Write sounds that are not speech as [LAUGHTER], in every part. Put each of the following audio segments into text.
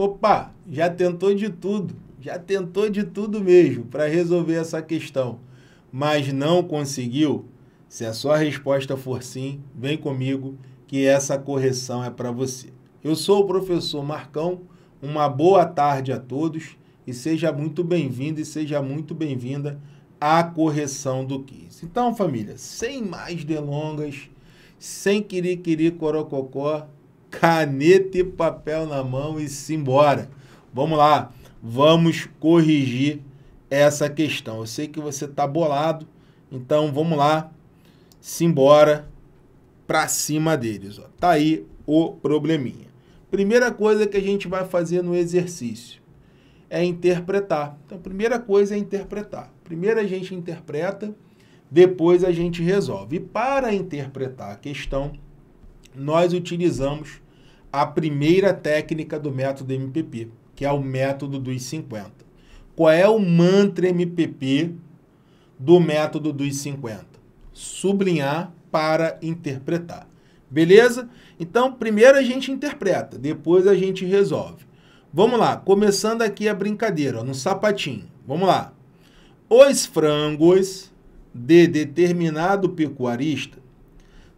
opa, já tentou de tudo, já tentou de tudo mesmo para resolver essa questão, mas não conseguiu? Se a sua resposta for sim, vem comigo que essa correção é para você. Eu sou o professor Marcão, uma boa tarde a todos e seja muito bem-vindo e seja muito bem-vinda à correção do quiz. Então, família, sem mais delongas, sem querer querer corococó, caneta e papel na mão e simbora. Vamos lá, vamos corrigir essa questão. Eu sei que você está bolado, então vamos lá, simbora para cima deles. Ó. Tá aí o probleminha. Primeira coisa que a gente vai fazer no exercício é interpretar. Então, a primeira coisa é interpretar. Primeiro a gente interpreta, depois a gente resolve. E para interpretar a questão, nós utilizamos a primeira técnica do método MPP, que é o método dos 50. Qual é o mantra MPP do método dos 50? Sublinhar para interpretar. Beleza? Então, primeiro a gente interpreta, depois a gente resolve. Vamos lá, começando aqui a brincadeira, ó, no sapatinho. Vamos lá. Os frangos de determinado pecuarista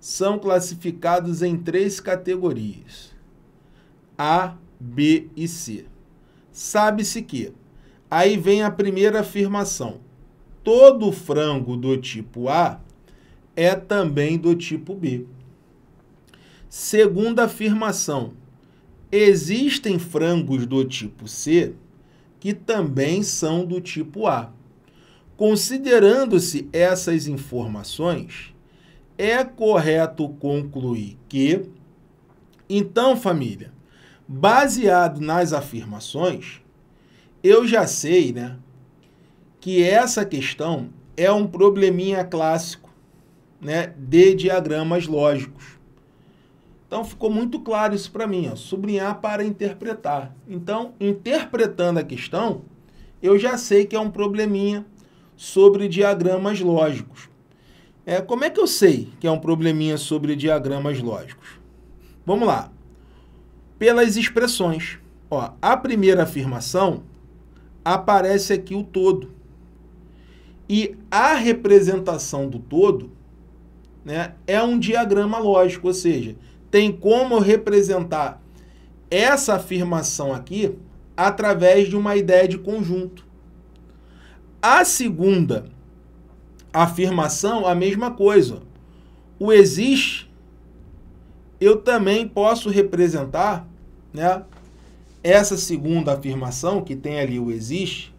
são classificados em três categorias: A, B e C. Sabe-se que. Aí vem a primeira afirmação: todo frango do tipo A é também do tipo B. Segunda afirmação: existem frangos do tipo C que também são do tipo A. Considerando-se essas informações, é correto concluir que, então, família, baseado nas afirmações, eu já sei, né, que essa questão é um probleminha clássico, né, de diagramas lógicos. Então ficou muito claro isso para mim, ó, sublinhar para interpretar. Então, interpretando a questão, eu já sei que é um probleminha sobre diagramas lógicos. É, como é que eu sei que é um probleminha sobre diagramas lógicos? Vamos lá. Pelas expressões. Ó, a primeira afirmação aparece aqui o todo. E a representação do todo né, é um diagrama lógico, ou seja, tem como representar essa afirmação aqui através de uma ideia de conjunto. A segunda afirmação, a mesma coisa. O existe, eu também posso representar né, essa segunda afirmação, que tem ali o existe,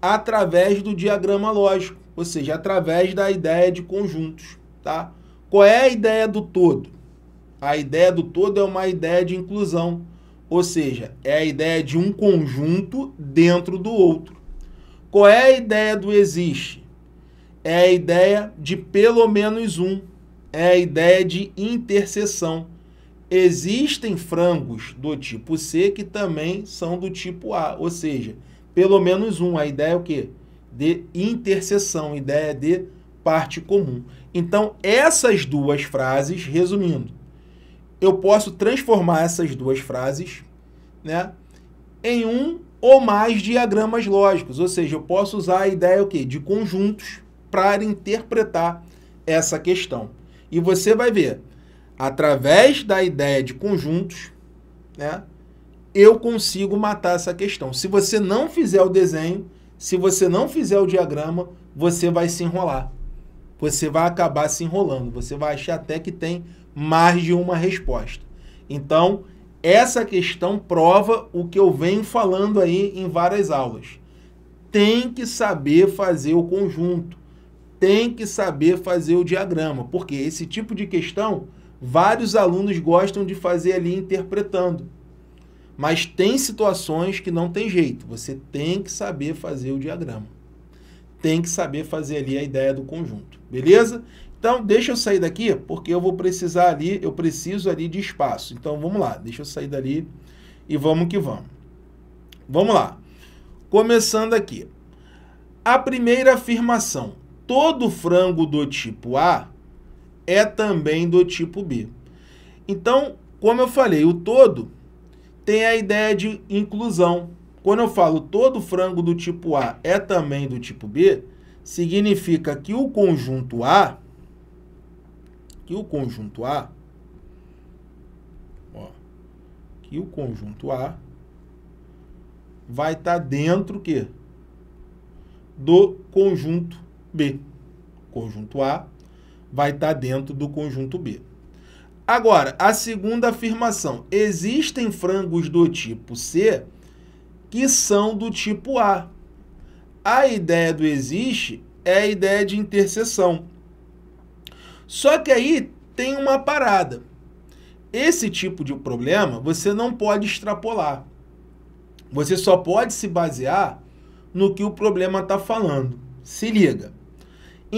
através do diagrama lógico, ou seja, através da ideia de conjuntos. Tá? Qual é a ideia do todo? A ideia do todo é uma ideia de inclusão, ou seja, é a ideia de um conjunto dentro do outro. Qual é a ideia do existe? é a ideia de pelo menos um, é a ideia de interseção. Existem frangos do tipo C que também são do tipo A, ou seja, pelo menos um. A ideia é o quê? De interseção, ideia é de parte comum. Então, essas duas frases, resumindo, eu posso transformar essas duas frases né, em um ou mais diagramas lógicos, ou seja, eu posso usar a ideia é o quê? de conjuntos para interpretar essa questão. E você vai ver, através da ideia de conjuntos, né, eu consigo matar essa questão. Se você não fizer o desenho, se você não fizer o diagrama, você vai se enrolar. Você vai acabar se enrolando. Você vai achar até que tem mais de uma resposta. Então, essa questão prova o que eu venho falando aí em várias aulas. Tem que saber fazer o conjunto tem que saber fazer o diagrama, porque esse tipo de questão vários alunos gostam de fazer ali interpretando. Mas tem situações que não tem jeito, você tem que saber fazer o diagrama. Tem que saber fazer ali a ideia do conjunto, beleza? Então, deixa eu sair daqui, porque eu vou precisar ali, eu preciso ali de espaço. Então, vamos lá, deixa eu sair dali e vamos que vamos. Vamos lá. Começando aqui. A primeira afirmação, todo frango do tipo A é também do tipo B. Então, como eu falei, o todo tem a ideia de inclusão. Quando eu falo todo frango do tipo A é também do tipo B, significa que o conjunto A que o conjunto A ó, que o conjunto A vai estar tá dentro que do conjunto B. Conjunto A vai estar tá dentro do conjunto B. Agora, a segunda afirmação. Existem frangos do tipo C que são do tipo A. A ideia do existe é a ideia de interseção. Só que aí tem uma parada. Esse tipo de problema você não pode extrapolar. Você só pode se basear no que o problema está falando. Se liga.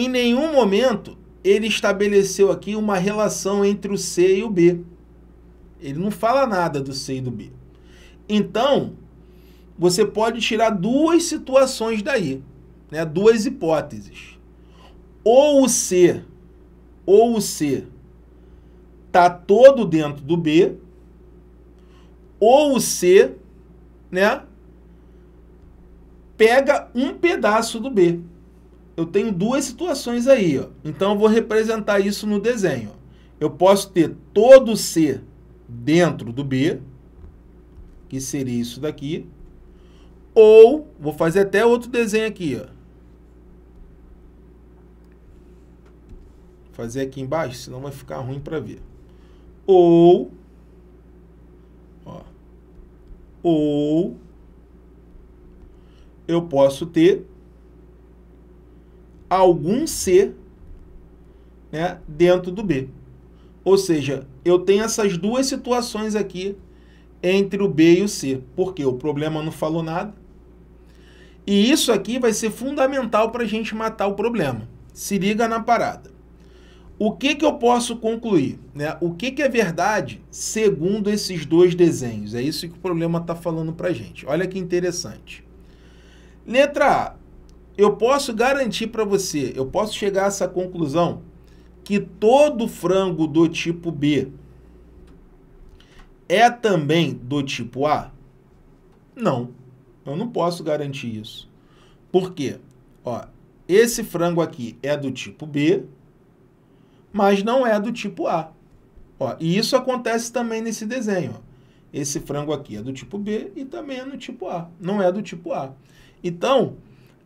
Em nenhum momento ele estabeleceu aqui uma relação entre o C e o B. Ele não fala nada do C e do B. Então, você pode tirar duas situações daí, né? duas hipóteses. Ou o C, ou o C tá todo dentro do B, ou o C, né, pega um pedaço do B eu tenho duas situações aí, ó. Então eu vou representar isso no desenho. Eu posso ter todo o C dentro do B, que seria isso daqui, ou vou fazer até outro desenho aqui, ó. Fazer aqui embaixo, senão vai ficar ruim para ver. Ou ó, ou eu posso ter algum C né, dentro do B. Ou seja, eu tenho essas duas situações aqui entre o B e o C, porque o problema não falou nada. E isso aqui vai ser fundamental para a gente matar o problema. Se liga na parada. O que, que eu posso concluir? Né? O que, que é verdade segundo esses dois desenhos? É isso que o problema está falando para a gente. Olha que interessante. Letra A eu posso garantir para você, eu posso chegar a essa conclusão que todo frango do tipo B é também do tipo A? Não, eu não posso garantir isso. Por quê? Ó, esse frango aqui é do tipo B, mas não é do tipo A. Ó, e isso acontece também nesse desenho. Ó. Esse frango aqui é do tipo B e também é do tipo A, não é do tipo A. Então,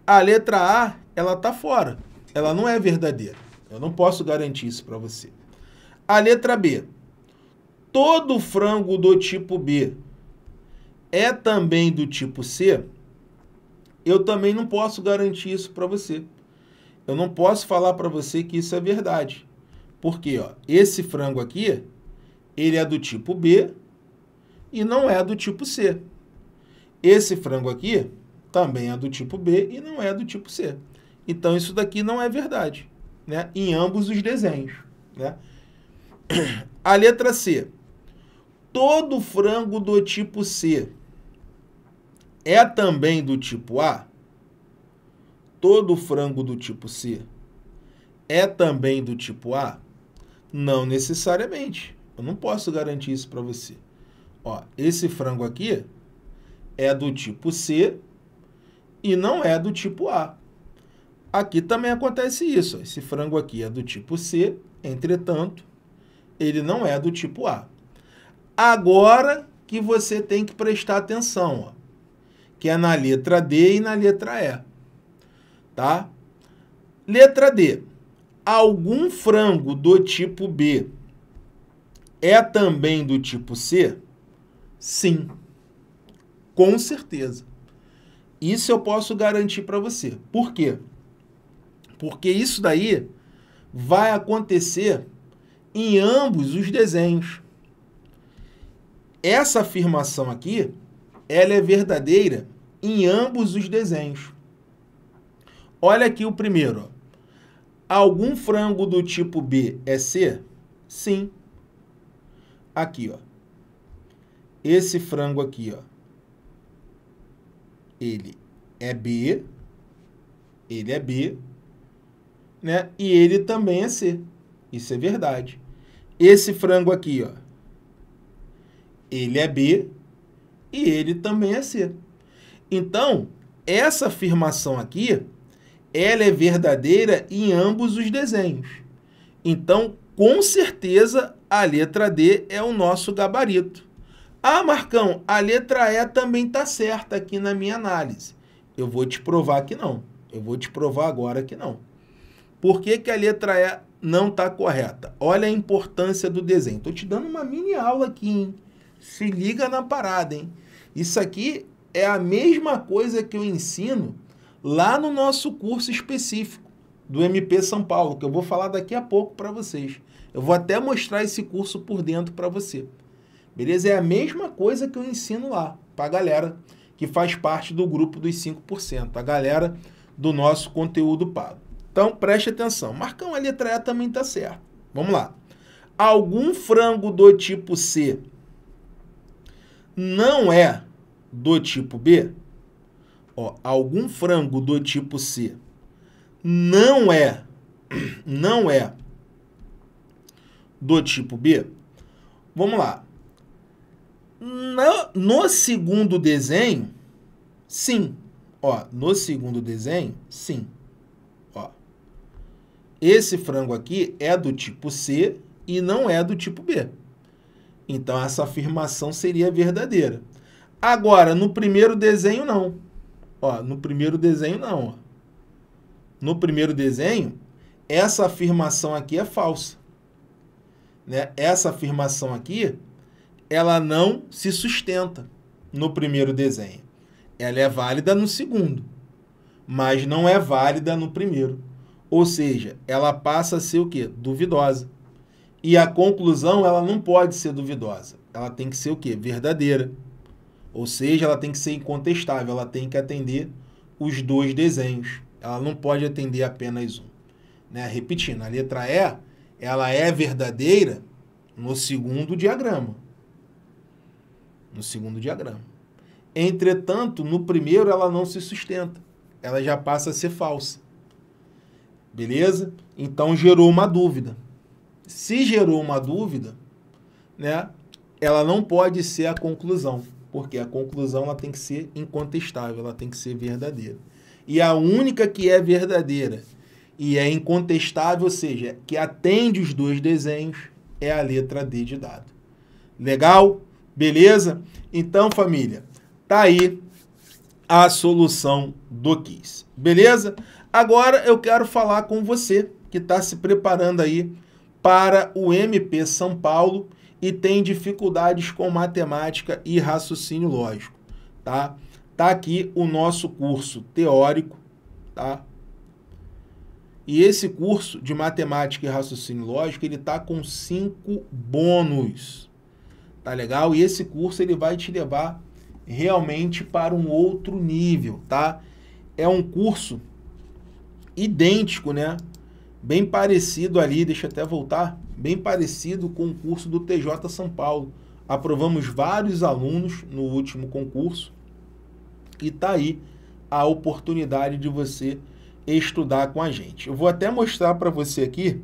a letra A, ela está fora. Ela não é verdadeira. Eu não posso garantir isso para você. A letra B. Todo frango do tipo B é também do tipo C? Eu também não posso garantir isso para você. Eu não posso falar para você que isso é verdade. Porque, ó, esse frango aqui, ele é do tipo B e não é do tipo C. Esse frango aqui também é do tipo B e não é do tipo C. Então isso daqui não é verdade, né? Em ambos os desenhos, né? [CLEARS THROAT] A letra C. Todo frango do tipo C é também do tipo A? Todo frango do tipo C é também do tipo A? Não necessariamente. Eu não posso garantir isso para você. Ó, esse frango aqui é do tipo C e não é do tipo A. Aqui também acontece isso. Esse frango aqui é do tipo C, entretanto, ele não é do tipo A. Agora que você tem que prestar atenção, ó, que é na letra D e na letra E. Tá? Letra D. Algum frango do tipo B é também do tipo C? Sim. Com certeza. Isso eu posso garantir para você. Por quê? Porque isso daí vai acontecer em ambos os desenhos. Essa afirmação aqui, ela é verdadeira em ambos os desenhos. Olha aqui o primeiro. Ó. Algum frango do tipo B é C? Sim. Aqui, ó. Esse frango aqui, ó ele é B, ele é B, né? E ele também é C. Isso é verdade. Esse frango aqui, ó, ele é B e ele também é C. Então, essa afirmação aqui, ela é verdadeira em ambos os desenhos. Então, com certeza, a letra D é o nosso gabarito. Ah, Marcão, a letra E também tá certa aqui na minha análise. Eu vou te provar que não. Eu vou te provar agora que não. Por que, que a letra E não está correta? Olha a importância do desenho. Estou te dando uma mini aula aqui, hein? Se liga na parada, hein? Isso aqui é a mesma coisa que eu ensino lá no nosso curso específico do MP São Paulo, que eu vou falar daqui a pouco para vocês. Eu vou até mostrar esse curso por dentro para você. Beleza? É a mesma coisa que eu ensino lá para a galera que faz parte do grupo dos 5%, a galera do nosso conteúdo pago. Então preste atenção. Marcão, a letra E também está certo. Vamos lá. Algum frango do tipo C não é do tipo B? Ó, algum frango do tipo C não é [CLEARS THROAT] não é do tipo B? Vamos lá. No, no segundo desenho, sim. Ó, no segundo desenho, sim. Ó. Esse frango aqui é do tipo C e não é do tipo B. Então essa afirmação seria verdadeira. Agora, no primeiro desenho não. Ó, no primeiro desenho não, ó. No primeiro desenho, essa afirmação aqui é falsa. Né? Essa afirmação aqui ela não se sustenta no primeiro desenho. Ela é válida no segundo, mas não é válida no primeiro. Ou seja, ela passa a ser o quê? Duvidosa. E a conclusão, ela não pode ser duvidosa. Ela tem que ser o quê? Verdadeira. Ou seja, ela tem que ser incontestável, ela tem que atender os dois desenhos. Ela não pode atender apenas um. Né? Repetindo, a letra E, ela é verdadeira no segundo diagrama no segundo diagrama. Entretanto, no primeiro ela não se sustenta. Ela já passa a ser falsa. Beleza? Então gerou uma dúvida. Se gerou uma dúvida, né, ela não pode ser a conclusão, porque a conclusão ela tem que ser incontestável, ela tem que ser verdadeira. E a única que é verdadeira e é incontestável, ou seja, que atende os dois desenhos, é a letra D de dado. Legal? Beleza? Então, família, tá aí a solução do quiz. Beleza? Agora eu quero falar com você que está se preparando aí para o MP São Paulo e tem dificuldades com matemática e raciocínio lógico, tá? Tá aqui o nosso curso teórico, tá? E esse curso de matemática e raciocínio lógico, ele tá com cinco bônus tá legal? E esse curso ele vai te levar realmente para um outro nível, tá? É um curso idêntico, né? Bem parecido ali, deixa eu até voltar, bem parecido com o curso do TJ São Paulo. Aprovamos vários alunos no último concurso e tá aí a oportunidade de você estudar com a gente. Eu vou até mostrar para você aqui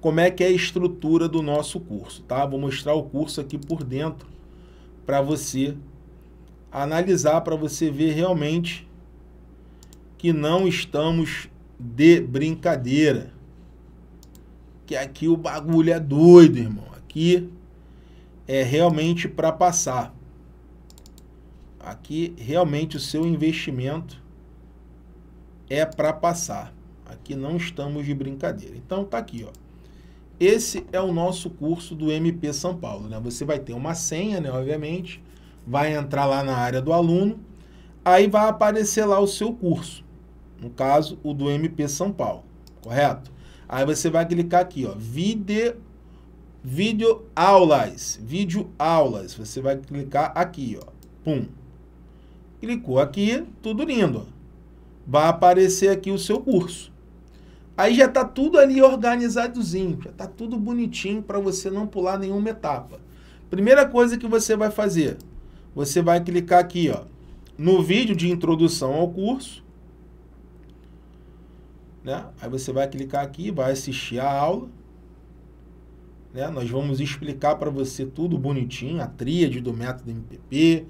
como é que é a estrutura do nosso curso, tá? Vou mostrar o curso aqui por dentro para você analisar, para você ver realmente que não estamos de brincadeira. Que aqui o bagulho é doido, irmão. Aqui é realmente para passar. Aqui realmente o seu investimento é para passar. Aqui não estamos de brincadeira. Então tá aqui, ó. Esse é o nosso curso do MP São Paulo. Né? Você vai ter uma senha, né, obviamente, vai entrar lá na área do aluno, aí vai aparecer lá o seu curso. No caso, o do MP São Paulo, correto? Aí você vai clicar aqui, ó, vídeo vídeo aulas, vídeo aulas. Você vai clicar aqui, ó. Pum. Clicou aqui, tudo lindo. Vai aparecer aqui o seu curso. Aí já está tudo ali organizadozinho, já está tudo bonitinho para você não pular nenhuma etapa. Primeira coisa que você vai fazer, você vai clicar aqui ó, no vídeo de introdução ao curso. Né? Aí você vai clicar aqui, vai assistir a aula. Né? Nós vamos explicar para você tudo bonitinho, a tríade do método MPP,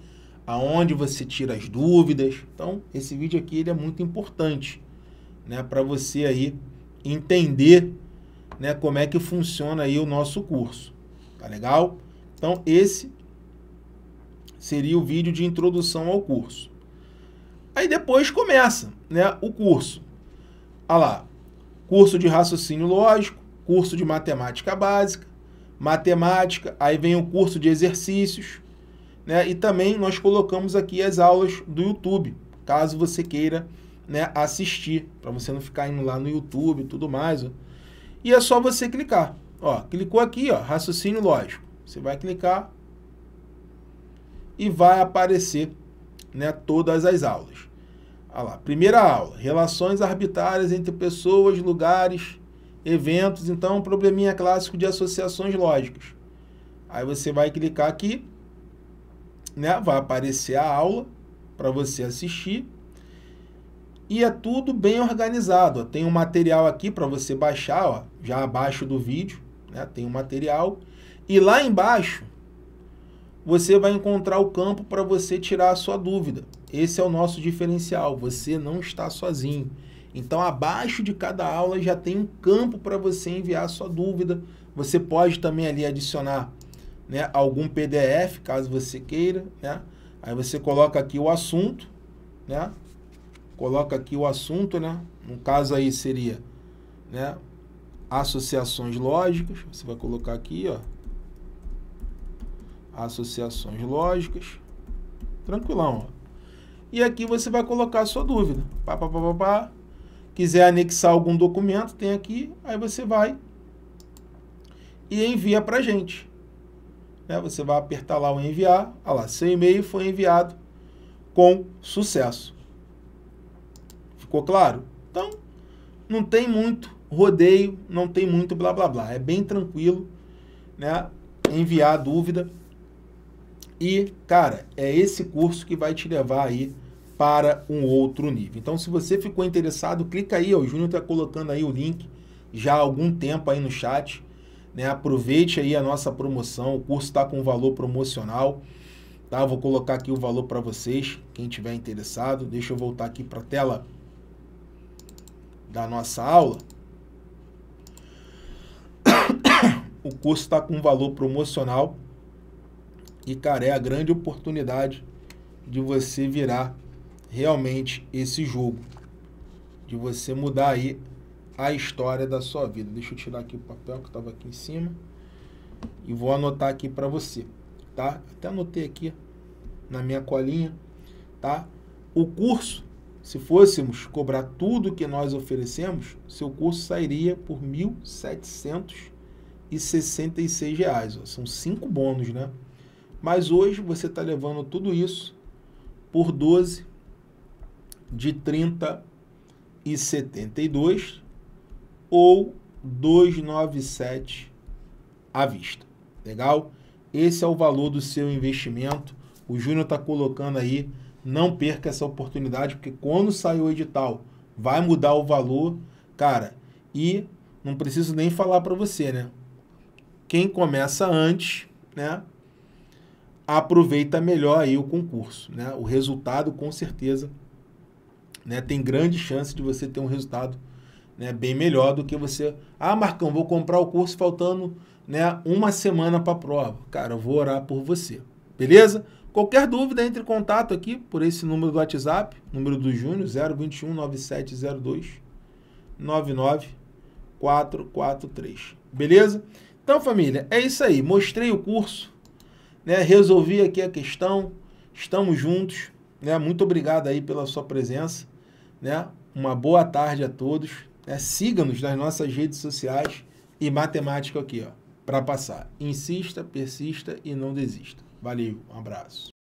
aonde você tira as dúvidas. Então, esse vídeo aqui ele é muito importante né? para você aí entender né, como é que funciona aí o nosso curso. Tá legal? Então, esse seria o vídeo de introdução ao curso. Aí depois começa né, o curso. Olha lá, curso de raciocínio lógico, curso de matemática básica, matemática, aí vem o curso de exercícios, né? E também nós colocamos aqui as aulas do YouTube, caso você queira né, assistir, para você não ficar indo lá no YouTube e tudo mais. Ó. E é só você clicar. Ó, clicou aqui, ó, raciocínio lógico. Você vai clicar e vai aparecer né, todas as aulas. Olha lá, primeira aula, relações arbitrárias entre pessoas, lugares, eventos. Então, um probleminha clássico de associações lógicas. Aí você vai clicar aqui, né? Vai aparecer a aula para você assistir. E é tudo bem organizado. Tem um material aqui para você baixar, ó, já abaixo do vídeo, né? tem um material. E lá embaixo você vai encontrar o campo para você tirar a sua dúvida. Esse é o nosso diferencial, você não está sozinho. Então, abaixo de cada aula já tem um campo para você enviar a sua dúvida. Você pode também ali adicionar né, algum PDF, caso você queira. Né? Aí você coloca aqui o assunto, né? coloca aqui o assunto, né? No caso aí seria, né? Associações lógicas. Você vai colocar aqui, ó. Associações lógicas. Tranquilão, ó. E aqui você vai colocar a sua dúvida. Pá, pá, pá, pá, pá. Quiser anexar algum documento, tem aqui. Aí você vai e envia para gente. Né? Você vai apertar lá o enviar. Olha lá, seu e-mail foi enviado com sucesso. Ficou claro? Então, não tem muito rodeio, não tem muito blá blá blá. É bem tranquilo, né? Enviar a dúvida. E, cara, é esse curso que vai te levar aí para um outro nível. Então, se você ficou interessado, clica aí, ó, o Júnior está colocando aí o link já há algum tempo aí no chat. Né? Aproveite aí a nossa promoção, o curso está com valor promocional. Tá? Vou colocar aqui o valor para vocês, quem tiver interessado. Deixa eu voltar aqui para a tela da nossa aula, [COUGHS] o curso está com um valor promocional e, cara, é a grande oportunidade de você virar realmente esse jogo, de você mudar aí a história da sua vida. Deixa eu tirar aqui o papel que estava aqui em cima e vou anotar aqui para você, tá? Até anotei aqui na minha colinha, tá? O curso se fôssemos cobrar tudo que nós oferecemos, seu curso sairia por R$ 1.766. São cinco bônus, né? Mas hoje você está levando tudo isso por 12 de 30 e 72 ou 297 à vista. Legal? Esse é o valor do seu investimento. O Júnior está colocando aí não perca essa oportunidade, porque quando sair o edital, vai mudar o valor, cara. E não preciso nem falar para você, né? Quem começa antes, né? Aproveita melhor aí o concurso, né? O resultado, com certeza, né? Tem grande chance de você ter um resultado né, bem melhor do que você. Ah, Marcão, vou comprar o curso faltando né, uma semana para a prova. Cara, eu vou orar por você. Beleza? Qualquer dúvida, entre em contato aqui por esse número do WhatsApp, número do Júnior, 021 9702 99443. Beleza? Então, família, é isso aí. Mostrei o curso, né? Resolvi aqui a questão. Estamos juntos, né? Muito obrigado aí pela sua presença, né? Uma boa tarde a todos. Né? Siga-nos nas nossas redes sociais e matemática aqui, ó, para passar. Insista, persista e não desista. Valeu, um abraço.